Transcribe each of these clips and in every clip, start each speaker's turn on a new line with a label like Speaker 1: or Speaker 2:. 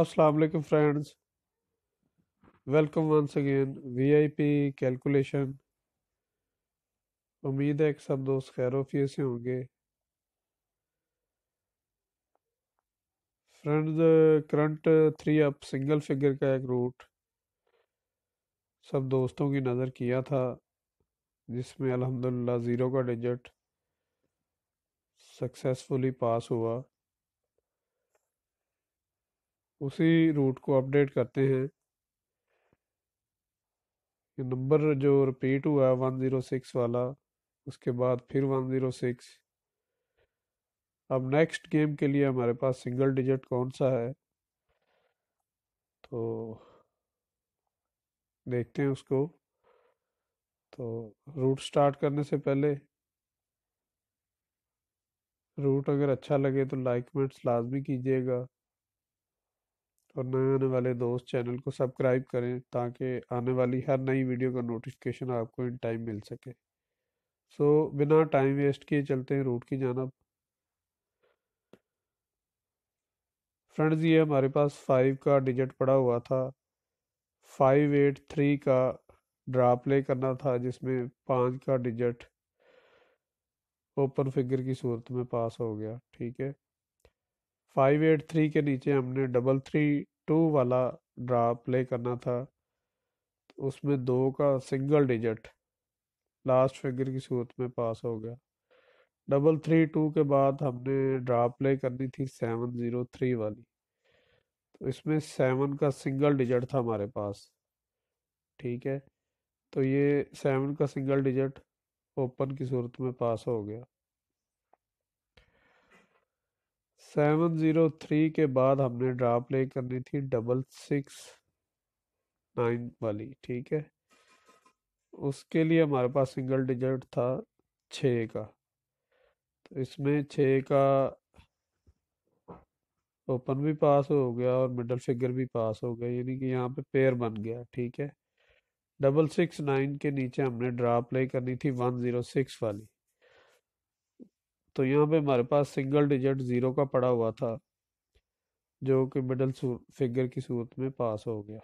Speaker 1: Aslam friends welcome once again VIP calculation उम्मीद है कि सब दोस्त खैरोफियत से होंगे friends current three up single figure का एक रूट सब दोस्तों की नज़र किया था जिसमें अल्हम्दुलिल्लाह ज़ीरो का डिजिट सक्सेसफुली पास हुआ उसी रूट को अपडेट करते हैं ये नंबर जो रिपीट हुआ है वन ज़ीरो सिक्स वाला उसके बाद फिर वन ज़ीरो सिक्स अब नेक्स्ट गेम के लिए हमारे पास सिंगल डिजिट कौन सा है तो देखते हैं उसको तो रूट स्टार्ट करने से पहले रूट अगर अच्छा लगे तो लाइक कमेंट्स लाजमी कीजिएगा और नए आने वाले दोस्त चैनल को सब्सक्राइब करें ताकि आने वाली हर नई वीडियो का नोटिफिकेशन आपको इन टाइम मिल सके सो so, बिना टाइम वेस्ट किए चलते हैं रूट की जानब फ्रेंड्स ये हमारे पास फाइव का डिजिट पड़ा हुआ था फाइव एट थ्री का ड्रा प्ले करना था जिसमें पाँच का डिजिट ओपन फिगर की सूरत में पास हो गया ठीक है फाइव एट थ्री के नीचे हमने डबल थ्री टू वाला ड्रा प्ले करना था उसमें दो का सिंगल डिजिट लास्ट फिगर की सूरत में पास हो गया डबल थ्री टू के बाद हमने ड्रा प्ले करनी थी सेवन ज़ीरो थ्री वाली तो इसमें सेवन का सिंगल डिजिट था हमारे पास ठीक है तो ये सेवन का सिंगल डिजिट ओपन की सूरत में पास हो गया सेवन ज़ीरो थ्री के बाद हमने ड्रा प्ले करनी थी डबल सिक्स नाइन वाली ठीक है उसके लिए हमारे पास सिंगल डिजिट था छ का तो इसमें छ का ओपन भी पास हो गया और मिडल फिगर भी पास हो गया यानी कि यहाँ पे पेयर बन गया ठीक है डबल सिक्स नाइन के नीचे हमने ड्रा प्ले करनी थी वन ज़ीरो सिक्स वाली तो यहाँ पे हमारे पास सिंगल डिजिट ज़ीरो का पड़ा हुआ था जो कि मिडल फिगर की सूरत में पास हो गया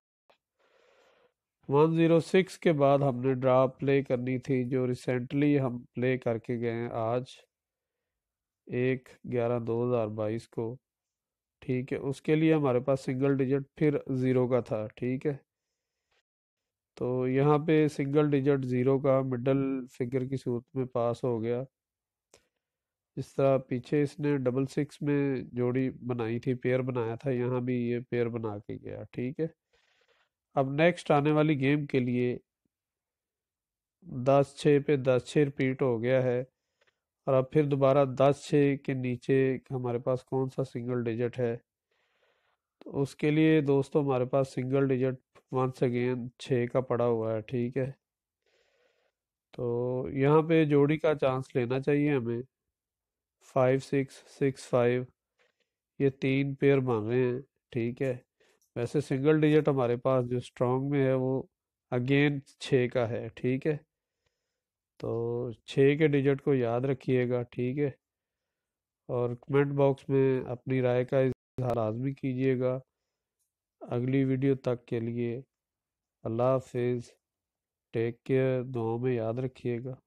Speaker 1: 106 के बाद हमने ड्रा प्ले करनी थी जो रिसेंटली हम प्ले करके गए हैं आज एक ग्यारह दो हज़ार बाईस को ठीक है उसके लिए हमारे पास सिंगल डिजिट फिर ज़ीरो का था ठीक है तो यहाँ पे सिंगल डिजिट ज़ीरो का मिडल फिगर की सूरत में पास हो गया इस तरह पीछे इसने डबल सिक्स में जोड़ी बनाई थी पेयर बनाया था यहाँ भी ये पेयर बना के गया ठीक है अब नेक्स्ट आने वाली गेम के लिए दस छः पे दस छः रिपीट हो गया है और अब फिर दोबारा दस छः के नीचे हमारे पास कौन सा सिंगल डिजिट है तो उसके लिए दोस्तों हमारे पास सिंगल डिजिट वंस अगेन छः का पड़ा हुआ है ठीक है तो यहाँ पे जोड़ी का चांस लेना चाहिए हमें फाइव सिक्स सिक्स फाइव ये तीन पेयर मांगे हैं ठीक है वैसे सिंगल डिजिट हमारे पास जो स्ट्रॉन्ग में है वो अगेन छः का है ठीक है तो छः के डिजिट को याद रखिएगा ठीक है और कमेंट बॉक्स में अपनी राय का इजहार आजमी कीजिएगा अगली वीडियो तक के लिए अल्लाह हाफिज़ टेक केयर दुआ में याद रखिएगा